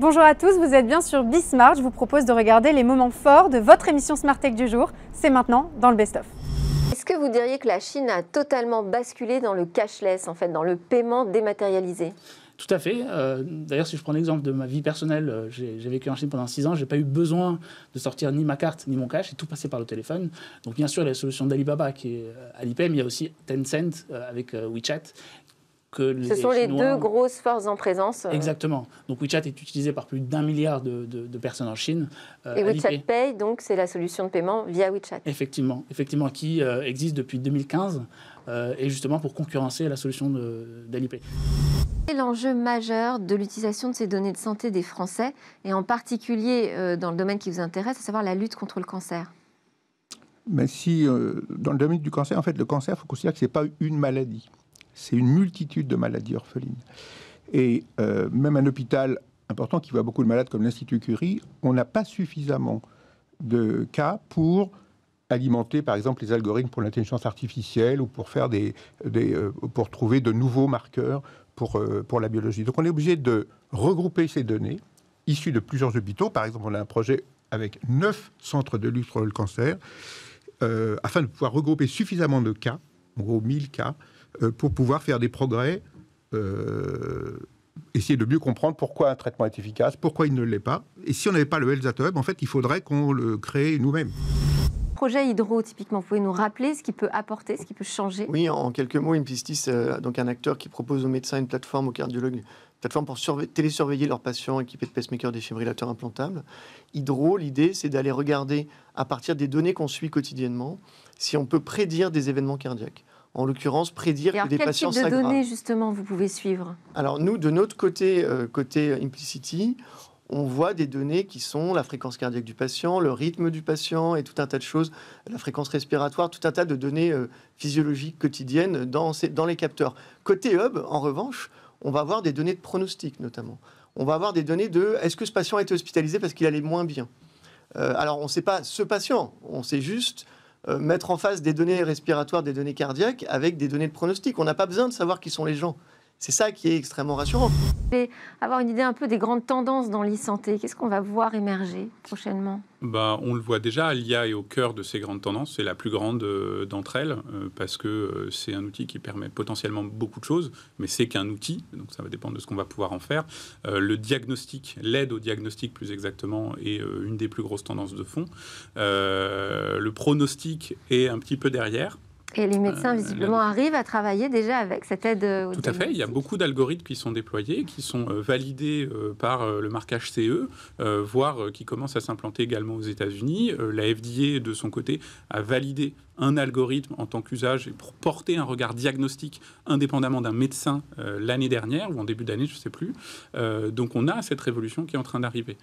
Bonjour à tous, vous êtes bien sur Bismarck. Je vous propose de regarder les moments forts de votre émission Smart Tech du jour. C'est maintenant dans le best-of. Est-ce que vous diriez que la Chine a totalement basculé dans le cashless, en fait, dans le paiement dématérialisé tout à fait. Euh, d'ailleurs, si je prends l'exemple de ma vie personnelle, euh, j'ai vécu en Chine pendant 6 ans, Je n'ai pas eu besoin de sortir ni ma carte ni mon cash, et tout passé par le téléphone. Donc, bien sûr, il y a la solution d'Alibaba qui est euh, Alipay, mais il y a aussi Tencent avec WeChat ce sont les deux grosses forces en présence. Euh. Exactement. Donc WeChat est utilisé par plus d'un milliard de, personnes en Chine. Euh, et WeChat Pay, donc, c'est la solution de paiement via WeChat. Effectivement, effectivement qui euh, existe depuis 2015 et justement pour concurrencer la solution d'Alipay. L'enjeu majeur de l'utilisation de ces données de santé des Français, et en particulier dans le domaine qui vous intéresse, à savoir la lutte contre le cancer Mais si, dans le domaine du cancer, en fait, le cancer, il faut considérer que ce n'est pas une maladie c'est une multitude de maladies orphelines. Et euh, même un hôpital important qui voit beaucoup de malades comme l'Institut Curie, on n'a pas suffisamment de cas pour alimenter par exemple les algorithmes pour l'intelligence artificielle ou pour faire des, euh, pour trouver de nouveaux marqueurs pour, euh, pour la biologie. Donc on est obligé de regrouper ces données issues de plusieurs hôpitaux. Par exemple, on a un projet avec neuf centres de lutte contre le cancer afin de pouvoir regrouper suffisamment de cas, en gros 1000 cas, euh, pour pouvoir faire des progrès, euh, essayer de mieux comprendre pourquoi un traitement est efficace, pourquoi il ne l'est pas. Et si on n'avait pas le LSA en fait, il faudrait qu'on le crée nous-mêmes. Projet hydro, typiquement, vous pouvez nous rappeler ce qui peut apporter, ce qui peut changer Oui, en quelques mots, Impistis euh, donc un acteur qui propose aux médecins une plateforme, aux cardiologues, une plateforme pour télésurveiller leurs patients équipés de pacemakers défibrillateurs implantables. Hydro, l'idée, c'est d'aller regarder, à partir des données qu'on suit quotidiennement, si on peut prédire des événements cardiaques en l'occurrence, prédire des patients s'aggravent. Quel type de données, justement, vous pouvez suivre Alors, nous, de notre côté, euh, côté Implicity, on voit des données qui sont la fréquence cardiaque du patient, le rythme du patient et tout un tas de choses, la fréquence respiratoire, tout un tas de données euh, physiologiques quotidiennes dans, ces, dans les capteurs. Côté Hub, en revanche, on va avoir des données de pronostic, notamment. On va avoir des données de est-ce que ce patient a été hospitalisé parce qu'il allait moins bien euh, Alors, on ne sait pas ce patient, on sait juste euh, mettre en face des données respiratoires, des données cardiaques avec des données de pronostic. On n'a pas besoin de savoir qui sont les gens. C'est ça qui est extrêmement rassurant. Et avoir une idée un peu des grandes tendances dans l'e-santé, qu'est-ce qu'on va voir émerger prochainement ben, On le voit déjà, l'IA est au cœur de ces grandes tendances, c'est la plus grande euh, d'entre elles, euh, parce que euh, c'est un outil qui permet potentiellement beaucoup de choses, mais c'est qu'un outil, donc ça va dépendre de ce qu'on va pouvoir en faire. le diagnostic, l'aide au diagnostic plus exactement, est une des plus grosses tendances de fond. le pronostic est un petit peu derrière, et les médecins, euh, visiblement, arrivent à travailler déjà avec cette aide. Euh, Tout à fait. Il y a beaucoup d'algorithmes qui sont déployés, qui sont euh, validés par le marquage CE, voire qui commencent à s'implanter également aux États-Unis. La FDA, de son côté, a validé un algorithme en tant qu'usage et pour porter un regard diagnostique indépendamment d'un médecin l'année dernière ou en début d'année, je ne sais plus. donc on a cette révolution qui est en train d'arriver.